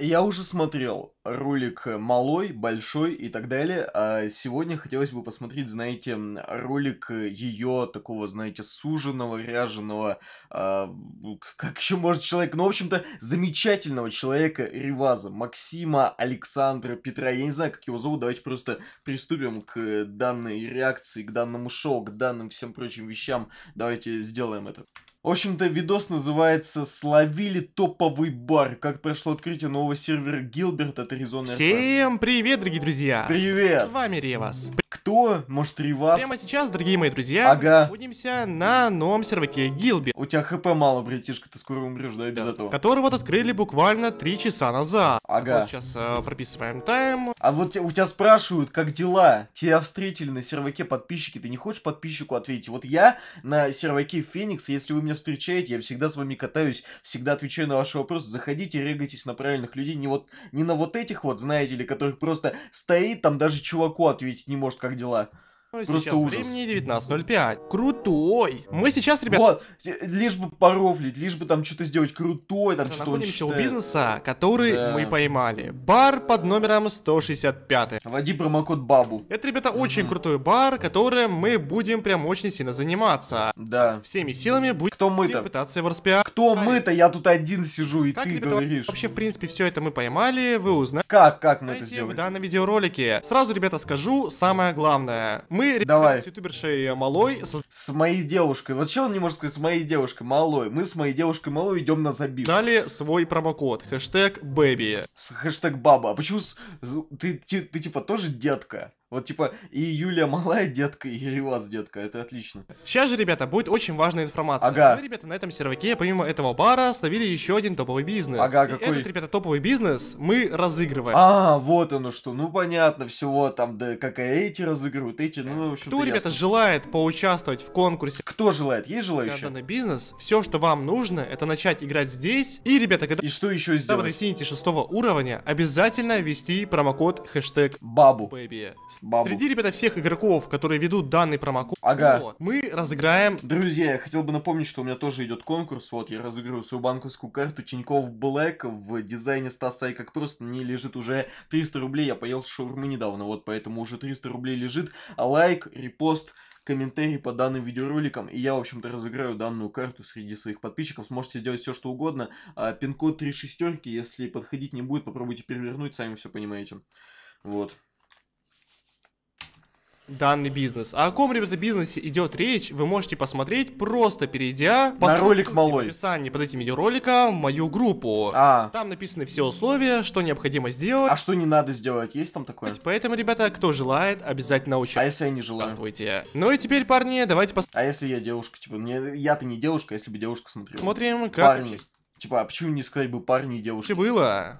Я уже смотрел ролик э, «Малой», «Большой» и так далее, а сегодня хотелось бы посмотреть, знаете, ролик э, ее такого, знаете, суженного, ряженого, а, как еще может человек, ну, в общем-то, замечательного человека Реваза, Максима Александра Петра, я не знаю, как его зовут, давайте просто приступим к э, данной реакции, к данному шоу, к данным всем прочим вещам, давайте сделаем это. В общем-то, видос называется «Словили топовый бар. Как прошло открытие нового сервера Гилберт от Аризоны Всем привет, дорогие друзья! Привет! С вами Ревас. Кто? Может, Ревас? Прямо сейчас, дорогие мои друзья, ага. находимся на новом серваке Гилберт. У тебя хп мало, братишка, ты скоро умрешь, давай без да. этого. Который вот открыли буквально три часа назад. Ага. Вот сейчас э, прописываем тайм. А вот у тебя спрашивают, как дела? Тебя встретили на серваке подписчики, ты не хочешь подписчику ответить? Вот я на серваке Феникс, если вы меня встречаете, я всегда с вами катаюсь, всегда отвечаю на ваши вопросы. Заходите, регайтесь на правильных людей. Не, вот, не на вот этих вот, знаете ли, которых просто стоит, там даже чуваку ответить не может, как дела. Ну, Просто сейчас ужас. времени 19.05. Крутой! Мы сейчас, ребят... Вот, э, лишь бы поровлить, лишь бы там что-то сделать крутой там что-то Находимся у бизнеса, который да. мы поймали. Бар под номером 165. Вводи промокод БАБУ. Это, ребята, угу. очень крутой бар, которым мы будем прям очень сильно заниматься. Да. Всеми силами будем Кто мы -то? пытаться его распиарить. Кто мы-то? Я тут один сижу, и как, ты ребята, говоришь. Вообще, в принципе, все это мы поймали, вы узнаете. Как, как мы это сделали? В данном видеоролике. Сразу, ребята, скажу самое главное мы Давай. с ютубершей Малой... С моей девушкой. Вот что он не может сказать с моей девушкой Малой? Мы с моей девушкой Малой идем на забив. Дали свой промокод. Хэштег Бэби. хэштег Баба. А почему... С... Ты, ты, ты, ты типа тоже детка? Вот типа и Юлия малая детка, и Еревас детка, это отлично. Сейчас же, ребята, будет очень важная информация. Ага. Ну, ребята, на этом серваке, помимо этого бара, словили еще один топовый бизнес. Ага, и какой? этот, ребята, топовый бизнес мы разыгрываем. А, вот оно что, ну понятно, всего там, да как и эти разыгрывают, эти, ну в общем Кто, ребята, ясно. желает поучаствовать в конкурсе? Кто желает? Есть желающие? Да, на бизнес. Все, что вам нужно, это начать играть здесь. И, ребята, когда... И что еще сделать? Когда вы достигнете шестого уровня, обязательно ввести промокод хэштег БАБУ. Baby Бабу. Среди, ребята, всех игроков, которые ведут данный промокод, ага. вот, мы разыграем... Друзья, я хотел бы напомнить, что у меня тоже идет конкурс. Вот, я разыгрываю свою банковскую карту Тиньков Блэк в дизайне Стаса и как просто не лежит уже 300 рублей. Я поел шаурмы недавно, вот, поэтому уже 300 рублей лежит. А лайк, репост, комментарий по данным видеороликам, и я, в общем-то, разыграю данную карту среди своих подписчиков. Сможете сделать все, что угодно. А, пин-код три шестерки, если подходить не будет, попробуйте перевернуть, сами все понимаете. Вот данный бизнес. А о ком, ребята, бизнесе идет речь, вы можете посмотреть, просто перейдя по на ролик малой. в описании под этим видеороликом мою группу. А. Там написаны все условия, что необходимо сделать. А что не надо сделать, есть там такое? Поэтому, ребята, кто желает, обязательно участвуйте. А если я не желаю? Здравствуйте. Ну и теперь, парни, давайте посмотрим. А если я девушка, типа, мне... я-то не девушка, если бы девушка смотрела. Смотрим, как... Парни. Типа, а почему не сказать бы парни и девушки? Что было?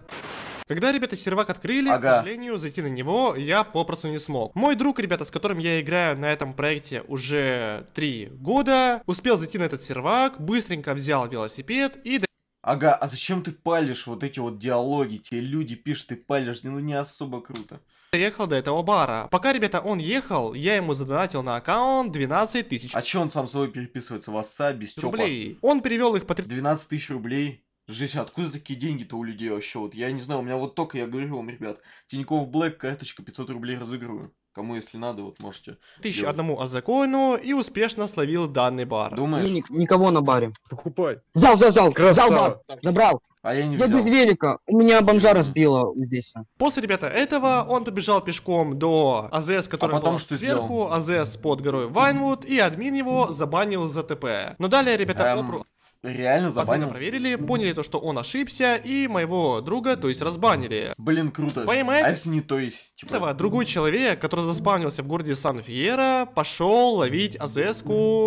Когда ребята сервак открыли, ага. к сожалению, зайти на него я попросту не смог. Мой друг, ребята, с которым я играю на этом проекте уже три года, успел зайти на этот сервак, быстренько взял велосипед и Ага, а зачем ты палишь вот эти вот диалоги? Те люди пишут, ты палишь, ну не особо круто. Ехал до этого бара. Пока, ребята, он ехал, я ему задонатил на аккаунт 12 тысяч. А че он сам с собой переписывается? Васаби, Стёпа? Рублей. Он перевел их по... 12 тысяч рублей Жесть, откуда такие деньги-то у людей вообще? Вот я не знаю, у меня вот только, я говорю вам, ребят, Тиньков Блэк, карточка 500 рублей разыгрываю. Кому, если надо, вот можете. Тысяча делать. одному Азакоину и успешно словил данный бар. Думаешь? Ник никого на баре. Покупай. Взял, взял, взял. Красава. Взял бар. Забрал. А я не взял. Я без велика. У меня бомжа разбила здесь. После, ребята, этого он побежал пешком до АЗС, который а потом был что сверху, сделал? АЗС под горой Вайнвуд, и админ его забанил за ТП. Но далее, ребята, эм... вопрос... Реально забанил. Админа проверили, поняли то, что он ошибся, и моего друга, то есть, разбанили. Блин, круто. понимаете А если не то есть? Типа... Этого другой человек, который заспавнился в городе Сан-Фьера, пошел ловить азс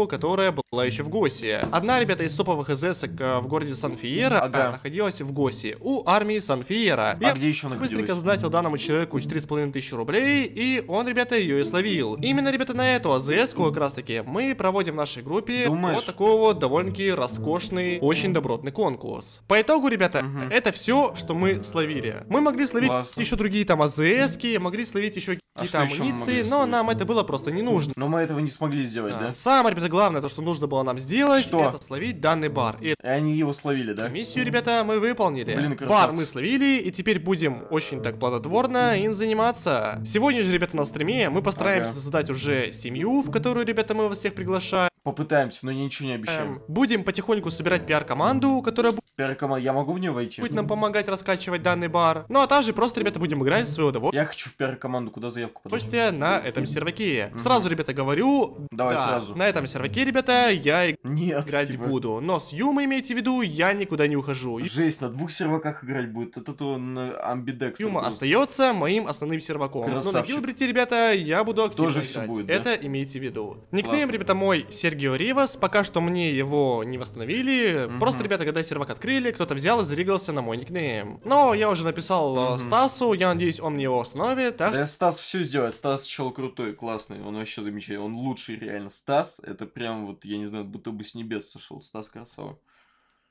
которая была еще в ГОСе. Одна, ребята, из топовых АЗС э, в городе Сан-Фьера ага. А, находилась в ГОСе у армии Сан-Фьера. А Я где еще находилась? быстренько задатил данному человеку 4,5 тысячи рублей, и он, ребята, ее и словил. Именно, ребята, на эту азс как раз таки мы проводим в нашей группе Думаешь? вот такого вот довольно-таки роскошного роскошный, очень добротный конкурс. По итогу, ребята, угу. это все, что мы словили. Мы могли словить Классно. еще другие там АЗСки, могли словить еще а какие-то а амуниции, но нам это было просто не нужно. Но мы этого не смогли сделать, да? да? Самое, ребята, главное, то, что нужно было нам сделать, что? это словить данный бар. И, и они его словили, да? Миссию, ребята, мы выполнили. Блин, Бар мы словили, и теперь будем очень так плодотворно им заниматься. Сегодня же, ребята, на стриме мы постараемся ага. создать уже семью, в которую, ребята, мы вас всех приглашаем. Попытаемся, но ничего не обещаем. Эм, будем потихоньку собирать пиар-команду, которая будет... Пиар-команда, я могу в нее войти? Будет нам помогать раскачивать данный бар. Ну а также просто, ребята, будем играть в своего удовольствие. Я хочу в пиар-команду, куда заявку подать? Пусть на этом серваке. Mm -hmm. Сразу, ребята, говорю... Давай да, сразу. На этом серваке, ребята, я Нет, играть типа... буду. Но с Юмой, имейте в виду, я никуда не ухожу. Жесть, на двух серваках играть будет. Это то на э, амбидекс. Юма будет. остается моим основным серваком. Ну, Красавчик. Но на Гилбрите, ребята, я буду активно Тоже играть. все будет, да? Это имейте в виду. Никнейм, Классно. ребята, мой, сервак Сергио Ривас. Пока что мне его не восстановили. Угу. Просто, ребята, когда сервак открыли, кто-то взял и зарегался на мой никнейм. Но я уже написал угу. Стасу, я надеюсь, он мне его восстановит. Так да, Стас все сделает. Стас чел крутой, классный, он вообще замечательный. Он лучший, реально. Стас, это прям вот, я не знаю, будто бы с небес сошел. Стас красава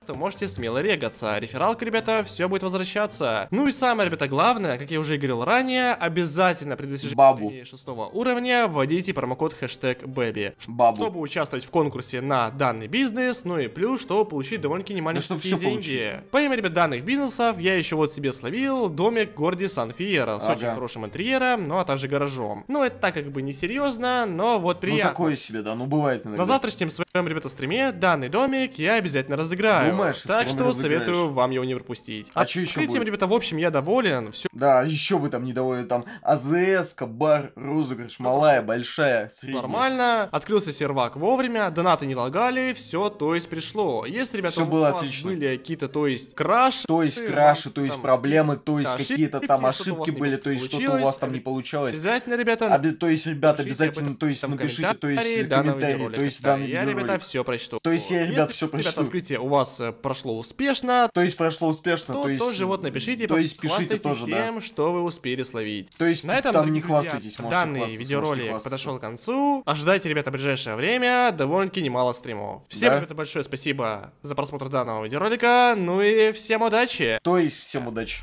то можете смело регаться. Рефералка, ребята, все будет возвращаться. Ну и самое, ребята, главное, как я уже говорил ранее, обязательно при достижении Бабу. шестого уровня вводите промокод хэштег Бэби. Чтобы участвовать в конкурсе на данный бизнес, ну и плюс, чтобы получить довольно-таки немаленькие ну, деньги. Получить. Помимо, ребят, данных бизнесов, я еще вот себе словил домик в городе Сан-Фиера с ага. очень хорошим интерьером, ну а также гаражом. Ну это так как бы не серьезно, но вот ну, приятно. Ну такое себе, да, ну бывает иногда. На завтрашнем своем, ребята, стриме данный домик я обязательно разыграю. Думаешь, так что советую вам его не пропустить. А, что еще будет? ребята, в общем, я доволен. Все. Да, еще бы там недоволен. Там АЗС, бар, розыгрыш, малая, большая, средняя. Нормально. Открылся сервак вовремя, донаты не лагали, все, то есть пришло. Если, ребята, все было у вас отлично. были какие-то, то есть, краши. То есть, краши, то есть, проблемы, то есть, какие-то там ошибки были, то есть, что-то у вас там не получалось. Обязательно, ребята. То есть, ребята, обязательно, то есть, напишите, то есть, комментарии, то есть, данный Я, ребята, все прочту. То есть, я, ребята, все прочту. Ребята, открытие у вас прошло успешно. То есть прошло успешно, то, то есть... Тоже вот напишите, то есть пишите тоже, тем, да. что вы успели словить. То есть на этом, там не друзья, хвастайтесь, данный видеоролик подошел к концу. Ожидайте, ребята, в ближайшее время довольно-таки немало стримов. Всем, да? ребята, большое спасибо за просмотр данного видеоролика, ну и всем удачи! То есть всем удачи!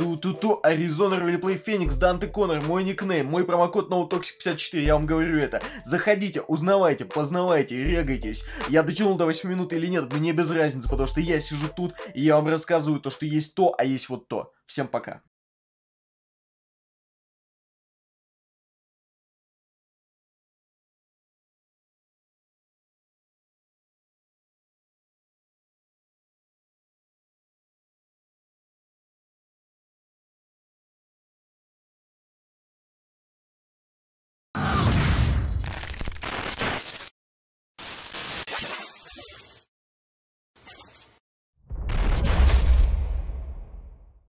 Ту-ту-ту, Аризона Ролеплей Феникс, Данте Конор, мой никнейм, мой промокод NoToxic54, я вам говорю это. Заходите, узнавайте, познавайте, регайтесь. Я дотянул до 8 минут или нет, мне без разницы, потому что я сижу тут, и я вам рассказываю то, что есть то, а есть вот то. Всем пока.